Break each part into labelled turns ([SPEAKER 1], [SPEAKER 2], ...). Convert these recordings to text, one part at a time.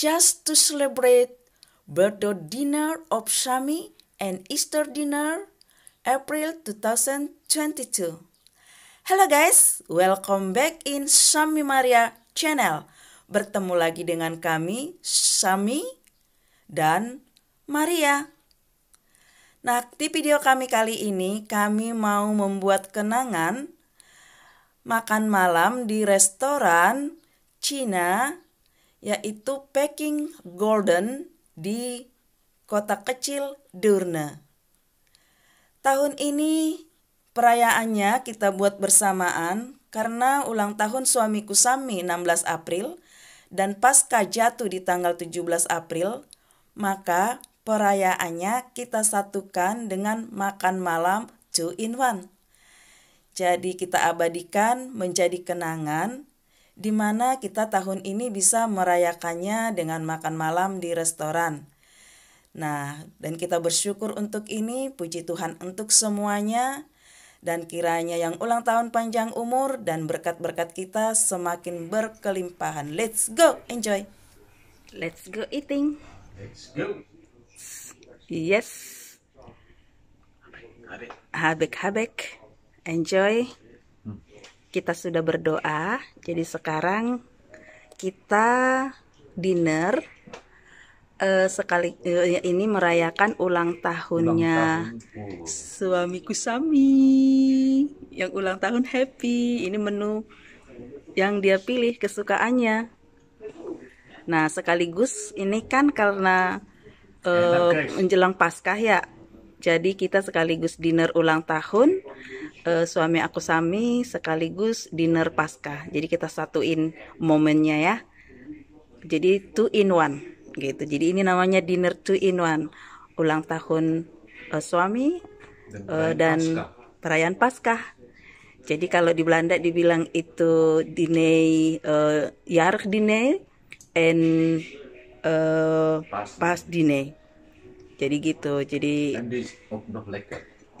[SPEAKER 1] just to celebrate birthday dinner of Shami and Easter dinner April 2022. Hello guys, welcome back in Sami Maria channel. Bertemu lagi dengan kami Sami dan Maria. Nah, di video kami kali ini kami mau membuat kenangan makan malam di restoran Cina yaitu Peking Golden di kota kecil Durna. Tahun ini perayaannya kita buat bersamaan karena ulang tahun suamiku Sami 16 April dan pasca jatuh di tanggal 17 April, maka perayaannya kita satukan dengan makan malam two in one. Jadi kita abadikan menjadi kenangan di mana kita tahun ini bisa merayakannya dengan makan malam di restoran. Nah, dan kita bersyukur untuk ini, puji Tuhan untuk semuanya, dan kiranya yang ulang tahun panjang umur dan berkat-berkat kita semakin berkelimpahan. Let's go, enjoy. Let's go eating.
[SPEAKER 2] Let's go.
[SPEAKER 1] Yes. Habek, habek. Enjoy kita sudah berdoa. Jadi sekarang kita dinner uh, sekali uh, ini merayakan ulang tahunnya ulang tahun. suamiku Sami yang ulang tahun happy. Ini menu yang dia pilih kesukaannya. Nah, sekaligus ini kan karena uh, menjelang Paskah ya. Jadi kita sekaligus dinner ulang tahun uh, suami aku Sami sekaligus dinner pasca. Jadi kita satuin momennya ya. Jadi two in one gitu. Jadi ini namanya dinner two in one. Ulang tahun uh, suami dan, uh, dan perayaan pasca. Jadi kalau di Belanda dibilang itu dinei uh, jarg dinei and uh, pas, pas Jadi gitu. Jadi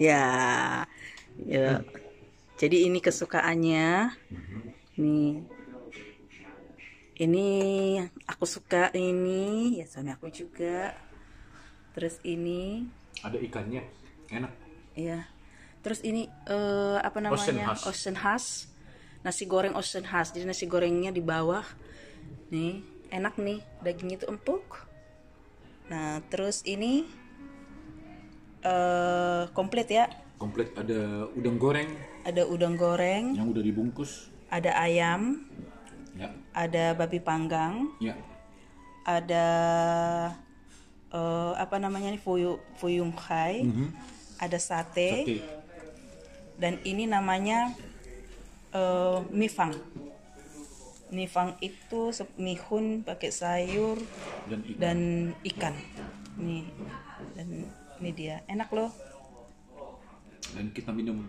[SPEAKER 1] Ya. Yeah ya hmm. jadi ini kesukaannya hmm. nih ini aku suka ini ya suami aku juga terus ini ada ikannya enak ya terus ini uh, apa namanya ocean has. ocean has nasi goreng ocean has jadi nasi gorengnya di bawah nih enak nih dagingnya itu empuk nah terus ini uh, komplit ya
[SPEAKER 2] Komplit ada udang goreng
[SPEAKER 1] ada udang goreng
[SPEAKER 2] yang udah dibungkus
[SPEAKER 1] ada ayam ya. ada babi panggang ya. ada uh, apa namanya ini fuyu fuyung mm -hmm. ada sate, sate dan ini namanya uh, eh, mifang mifang itu mihun pakai sayur dan ikan, dan ikan. nih dan ini dia enak loh
[SPEAKER 2] dan kita minum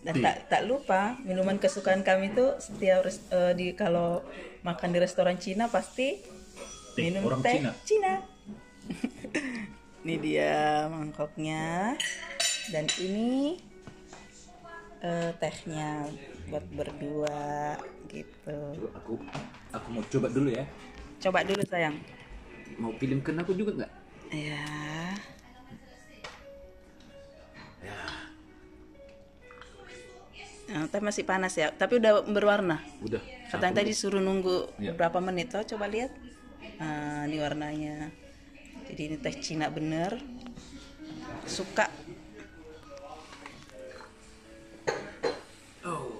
[SPEAKER 2] dan nah, tak
[SPEAKER 1] tak lupa minuman kesukaan kami itu setiap uh, di kalau makan di restoran Cina pasti teh. minum Orang teh Cina. Cina. ini dia mangkoknya dan ini uh, tehnya buat berdua gitu. Aku
[SPEAKER 2] aku mau coba dulu ya.
[SPEAKER 1] Coba dulu sayang.
[SPEAKER 2] Mau film kena aku juga nggak?
[SPEAKER 1] Ya. Nah, eh, tapi masih panas ya, tapi udah berwarna. Udah. Katanya tadi suruh nunggu ya. berapa menit tuh coba lihat. Nah, ini warnanya. Jadi ini teh Cina bener. Suka.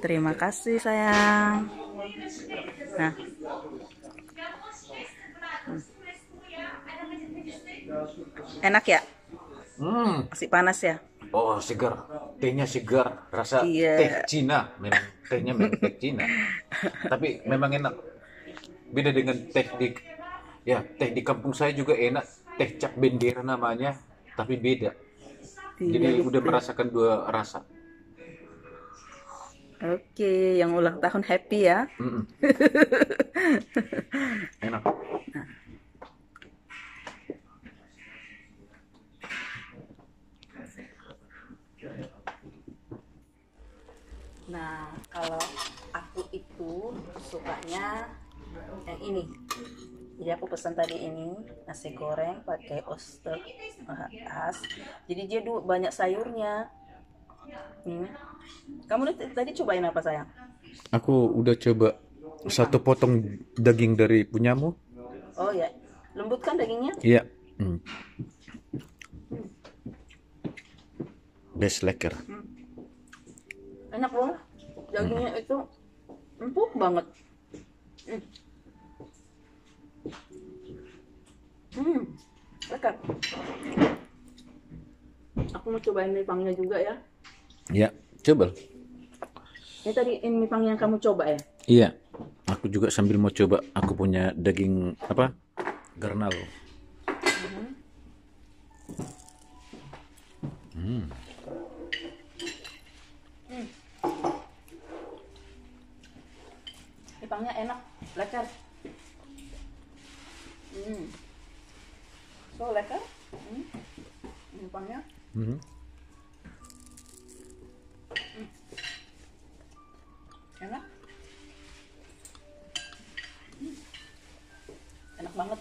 [SPEAKER 1] Terima kasih sayang. Nah. Hmm. Enak ya? Hmm. Masih panas ya?
[SPEAKER 2] Oh, segar tehnya segar rasa iya. teh Cina memang tehnya memang teh Cina tapi memang enak beda dengan teh di ya teh di kampung saya juga enak teh cap bendera namanya tapi beda iya, jadi gitu. udah merasakan dua rasa
[SPEAKER 1] Oke, yang ulang tahun happy ya. Enak. Nah, kalau aku itu sukanya yang ini. Jadi aku pesan tadi ini nasi goreng pakai oster khas. Jadi dia dulu banyak sayurnya. Hmm. Kamu tadi cobain apa sayang?
[SPEAKER 2] Aku udah coba satu potong daging dari punyamu.
[SPEAKER 1] Oh ya, lembut kan dagingnya?
[SPEAKER 2] Iya. Hmm. Best lekker. Hmm
[SPEAKER 1] enak loh dagingnya hmm. itu empuk banget hmm. hmm lekat aku mau cobain mie pangnya juga ya
[SPEAKER 2] ya coba
[SPEAKER 1] ini tadi ini mie pang yang kamu coba ya
[SPEAKER 2] iya aku juga sambil mau coba aku punya daging apa garnal hmm. hmm.
[SPEAKER 1] kentangnya enak, lecer. Hmm. So lecer. Hmm. Numpangnya.
[SPEAKER 2] Hmm. hmm.
[SPEAKER 1] Enak. Hmm. Enak banget.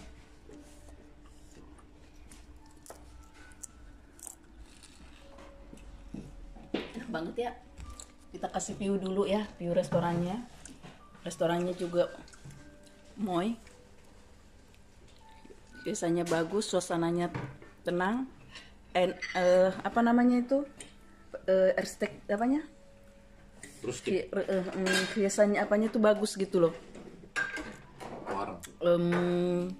[SPEAKER 1] Enak banget ya. Kita kasih view dulu ya, view restorannya restorannya juga moy biasanya bagus suasananya tenang and uh, apa namanya itu uh, eh, arsitek apanya rustik uh, apanya tuh bagus gitu loh um,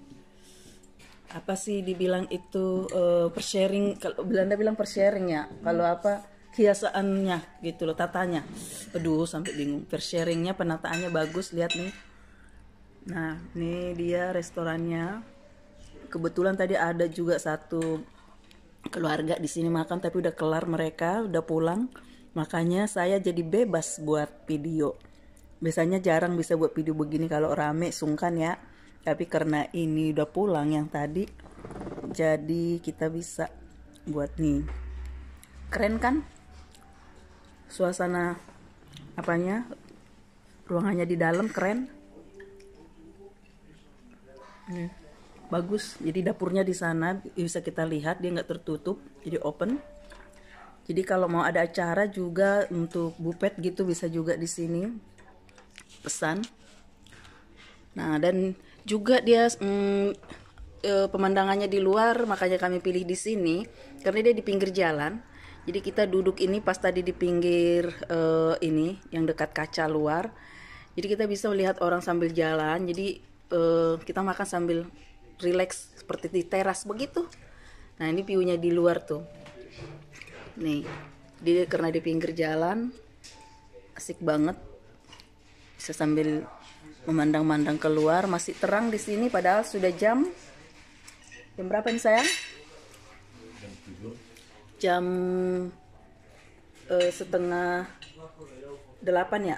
[SPEAKER 1] apa sih dibilang itu uh, persharing kalau Belanda bilang persharing ya kalau apa kiasaannya gitu loh tatanya aduh sampai bingung sharingnya penataannya bagus lihat nih nah ini dia restorannya kebetulan tadi ada juga satu keluarga di sini makan tapi udah kelar mereka udah pulang makanya saya jadi bebas buat video biasanya jarang bisa buat video begini kalau rame sungkan ya tapi karena ini udah pulang yang tadi jadi kita bisa buat nih keren kan suasana apanya ruangannya di dalam keren ini iya. bagus jadi dapurnya di sana bisa kita lihat dia nggak tertutup jadi open jadi kalau mau ada acara juga untuk bupet gitu bisa juga di sini pesan nah dan juga dia hmm, pemandangannya di luar makanya kami pilih di sini karena dia di pinggir jalan jadi kita duduk ini pas tadi di pinggir uh, ini yang dekat kaca luar. Jadi kita bisa melihat orang sambil jalan. Jadi uh, kita makan sambil relax seperti di teras begitu. Nah, ini view-nya di luar tuh. Nih. Di karena di pinggir jalan asik banget. Bisa sambil memandang-mandang keluar masih terang di sini padahal sudah jam jam berapa nih sayang? jam uh, setengah delapan ya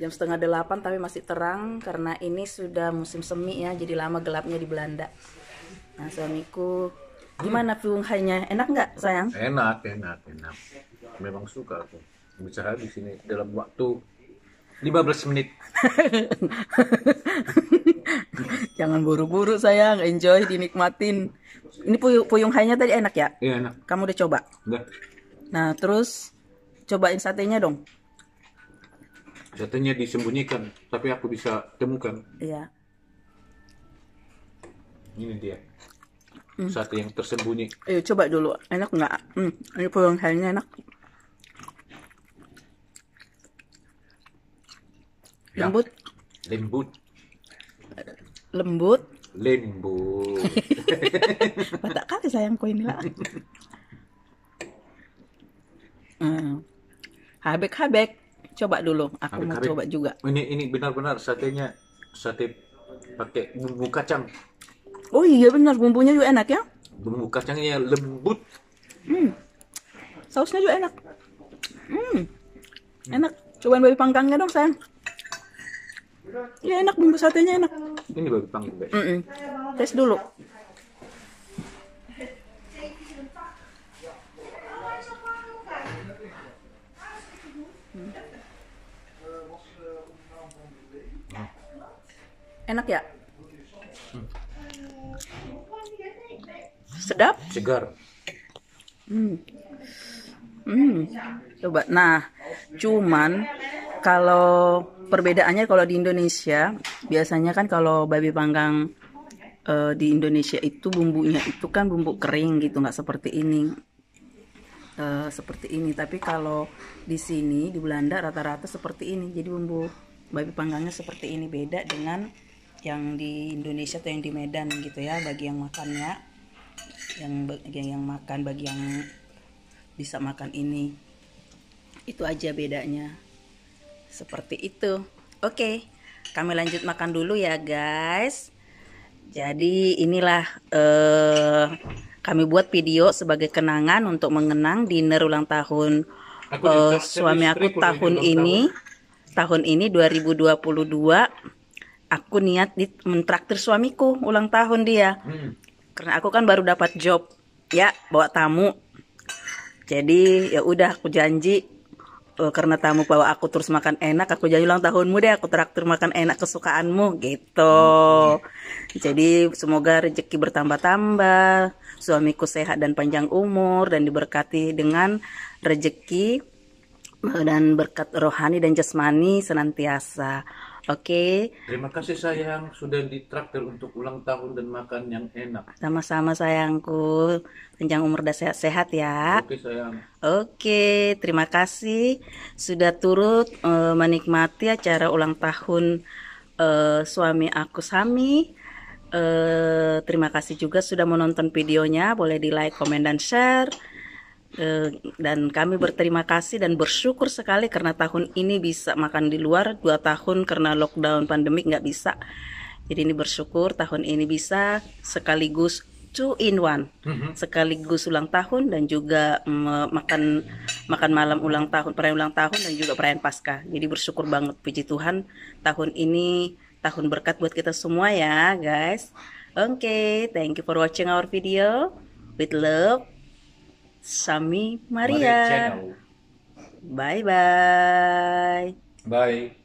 [SPEAKER 1] jam setengah delapan tapi masih terang karena ini sudah musim semi ya jadi lama gelapnya di Belanda nah suamiku gimana hanya enak nggak sayang
[SPEAKER 2] enak enak enak memang suka aku bicara di sini dalam waktu 15 menit
[SPEAKER 1] Jangan buru-buru sayang, enjoy, dinikmatin. Ini puyung, puyung hanya tadi enak ya? Iya enak. Kamu udah coba? Udah. Nah terus cobain satenya dong.
[SPEAKER 2] Satenya disembunyikan, tapi aku bisa temukan. Iya. Ini dia. Hmm. Sate yang tersembunyi.
[SPEAKER 1] Ayo coba dulu, enak nggak? Hmm. Ini puyung hanya enak. Ya. Lembut. Lembut lembut
[SPEAKER 2] lembut
[SPEAKER 1] batak kali sayang koin ini lah hmm. habek coba dulu aku habek, mau habek. coba
[SPEAKER 2] juga ini ini benar-benar satenya sate pakai bumbu kacang
[SPEAKER 1] oh iya benar bumbunya juga enak ya
[SPEAKER 2] bumbu kacangnya lembut
[SPEAKER 1] hmm. sausnya juga enak hmm. enak cobain babi panggangnya dong sayang Iya enak bumbu satenya enak.
[SPEAKER 2] Ini baru panggung guys. Mm -mm.
[SPEAKER 1] Tes dulu. Enak ya? Hmm. Sedap? Segar. Hmm. Hmm. Coba. Nah, cuman kalau perbedaannya kalau di Indonesia biasanya kan kalau babi panggang uh, di Indonesia itu bumbunya itu kan bumbu kering gitu nggak seperti ini uh, seperti ini tapi kalau di sini di Belanda rata-rata seperti ini jadi bumbu babi panggangnya seperti ini beda dengan yang di Indonesia atau yang di Medan gitu ya bagi yang makannya yang bagi yang, yang makan bagi yang bisa makan ini itu aja bedanya seperti itu. Oke, kami lanjut makan dulu ya, guys. Jadi inilah eh kami buat video sebagai kenangan untuk mengenang dinner ulang tahun aku uh, suami aku tahun ini tahun. tahun ini 2022 aku niat di mentraktir suamiku ulang tahun dia hmm. karena aku kan baru dapat job ya bawa tamu jadi ya udah aku janji uh, karena tamu bawa aku terus makan enak, aku jadi ulang tahunmu deh, aku traktir makan enak kesukaanmu gitu. Hmm. Jadi semoga rezeki bertambah-tambah, suamiku sehat dan panjang umur dan diberkati dengan rezeki eh, dan berkat rohani dan jasmani senantiasa. Oke. Okay. Terima kasih
[SPEAKER 2] sayang sudah ditraktir untuk ulang tahun dan makan yang enak.
[SPEAKER 1] Sama-sama sayangku. Panjang umur dan sehat-sehat ya. Oke okay, sayang. Oke, okay. terima kasih sudah turut uh, menikmati acara ulang tahun uh, suami aku Sami. Uh, terima kasih juga sudah menonton videonya. Boleh di like, komen, dan share. Eh, dan kami berterima kasih dan bersyukur sekali karena tahun ini bisa makan di luar dua tahun karena lockdown pandemik nggak bisa jadi ini bersyukur tahun ini bisa sekaligus two in one mm-hmm. sekaligus ulang tahun dan juga mm, makan makan malam ulang tahun perayaan ulang tahun dan juga perayaan pasca jadi bersyukur banget puji Tuhan tahun ini tahun berkat buat kita semua ya guys oke okay, thank you for watching our video with love Sami Maria. Bye bye. Bye.